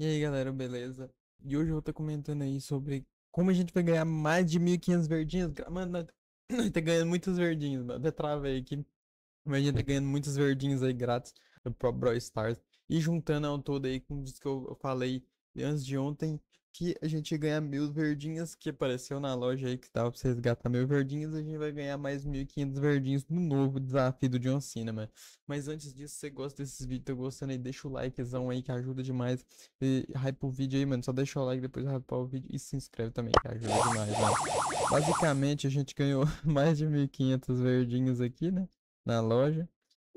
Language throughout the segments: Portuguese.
E aí galera, beleza? E hoje eu vou estar comentando aí sobre como a gente vai ganhar mais de 1500 verdinhos. Mano, nós, tá ganhando muitos verdinhos, mano. Até travei aqui. Mas a gente tá ganhando muitos verdinhos aí grátis do Pro Brawl Stars. E juntando ao todo aí com o que eu falei antes de ontem que a gente ganha mil verdinhas, que apareceu na loja aí que tava pra você resgatar mil verdinhas, a gente vai ganhar mais 1.500 verdinhas no novo desafio do John Cena, mano. Mas antes disso, se você gosta desses vídeos, tá gostando aí, deixa o likezão aí que ajuda demais. E hype o vídeo aí, mano, só deixa o like, depois hype o vídeo e se inscreve também que ajuda demais, mano. Basicamente, a gente ganhou mais de 1.500 verdinhas aqui, né, na loja.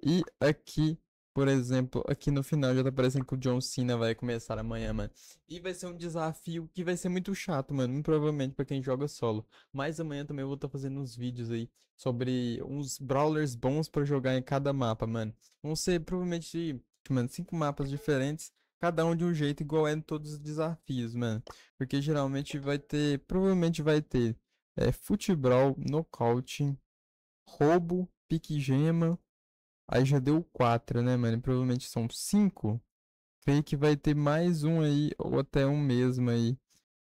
E aqui por exemplo, aqui no final já tá parecendo que o John Cena vai começar amanhã, mano. E vai ser um desafio que vai ser muito chato, mano. provavelmente pra quem joga solo. Mas amanhã também eu vou estar tá fazendo uns vídeos aí sobre uns brawlers bons para jogar em cada mapa, mano. Vão ser provavelmente, mano, cinco mapas diferentes. Cada um de um jeito igual é em todos os desafios, mano. Porque geralmente vai ter. Provavelmente vai ter é, futebol, nocaute, roubo, pique gema Aí já deu 4, né, mano? Provavelmente são 5. Creio que vai ter mais um aí, ou até um mesmo aí,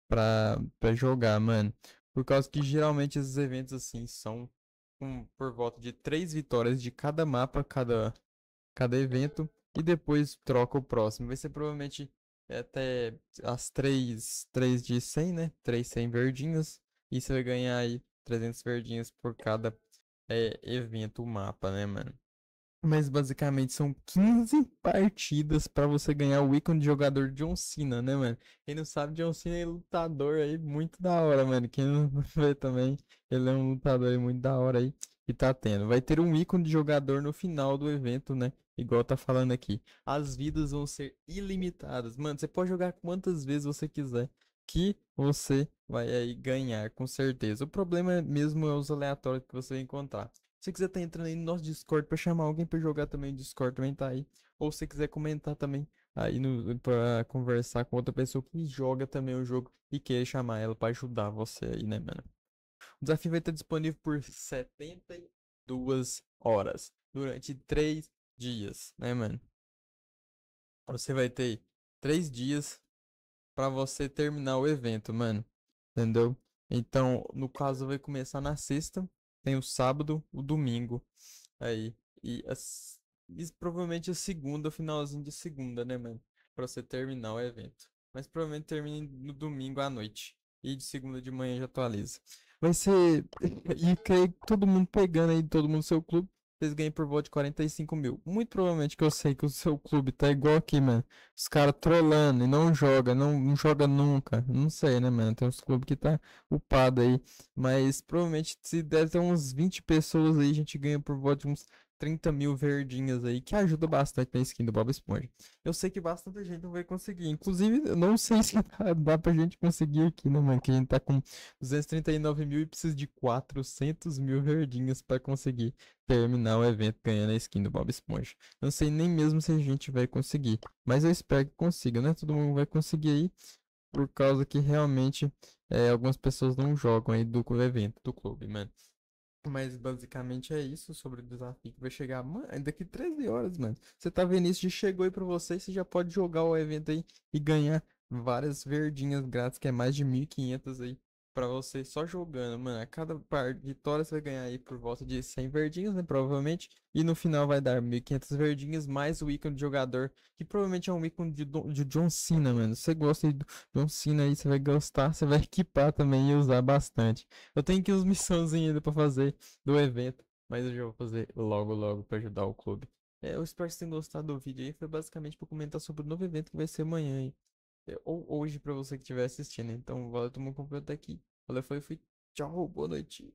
pra, pra jogar, mano. Por causa que geralmente esses eventos assim são um, por volta de 3 vitórias de cada mapa, cada, cada evento. E depois troca o próximo. Vai ser provavelmente é, até as 3, 3 de 100, né? 3 100 verdinhas. E você vai ganhar aí 300 verdinhas por cada é, evento, mapa, né, mano? Mas basicamente são 15 partidas para você ganhar o ícone de jogador John Cena, né, mano? Quem não sabe, John Cena é lutador aí, muito da hora, mano. Quem não vê também, ele é um lutador aí muito da hora aí e tá tendo. Vai ter um ícone de jogador no final do evento, né? Igual tá falando aqui. As vidas vão ser ilimitadas. Mano, você pode jogar quantas vezes você quiser que você vai aí ganhar, com certeza. O problema mesmo é os aleatórios que você vai encontrar. Se quiser tá entrando aí no nosso Discord para chamar alguém para jogar também, o Discord também tá aí. Ou se quiser comentar também aí no, conversar com outra pessoa que joga também o jogo e queira chamar ela para ajudar você aí, né, mano? O desafio vai estar disponível por 72 horas durante 3 dias, né, mano? Você vai ter 3 dias para você terminar o evento, mano. Entendeu? Então, no caso, vai começar na sexta tem o sábado, o domingo aí. E, as, e provavelmente a segunda, finalzinho de segunda, né, mano? Pra você terminar o evento. Mas provavelmente termine no domingo à noite. E de segunda de manhã já atualiza. Vai ser. E creio que todo mundo pegando aí, todo mundo no seu clube vocês ganhem por volta de 45 mil. Muito provavelmente que eu sei que o seu clube tá igual aqui, mano. Os caras trollando e não joga, não, não joga nunca. Não sei, né, mano? Tem uns clubes que tá upado aí. Mas provavelmente se der até uns 20 pessoas aí, a gente ganha por volta de uns 30 mil verdinhas aí, que ajuda bastante na skin do Bob Esponja. Eu sei que bastante gente não vai conseguir. Inclusive, eu não sei se dá pra gente conseguir aqui, né, mano? Que a gente tá com 239 mil e precisa de 400 mil verdinhas para conseguir terminar o evento ganhando a skin do Bob Esponja. Não sei nem mesmo se a gente vai conseguir. Mas eu espero que consiga, né? Todo mundo vai conseguir aí. Por causa que realmente é, algumas pessoas não jogam aí do evento, do clube, mano. Mas basicamente é isso sobre o desafio que vai chegar. Mano, é daqui 13 horas, mano. Você tá vendo isso, já chegou aí pra você você já pode jogar o evento aí e ganhar várias verdinhas grátis, que é mais de 1.500 aí para você só jogando, mano. A cada par de vitórias você vai ganhar aí por volta de 100 verdinhos, né? Provavelmente. E no final vai dar 1.500 verdinhos mais o ícone de jogador, que provavelmente é um ícone de, de John Cena, mano. você gosta de John Cena aí, você vai gostar, você vai equipar também e usar bastante. Eu tenho que uns missãozinhos ainda pra fazer do evento, mas eu já vou fazer logo, logo para ajudar o clube. É, eu espero que vocês tenham gostado do vídeo aí. Foi basicamente para comentar sobre o novo evento que vai ser amanhã aí. É, ou hoje para você que estiver assistindo. Então, valeu, todo mundo completo aqui. Valeu, foi, fui. Tchau, boa noite.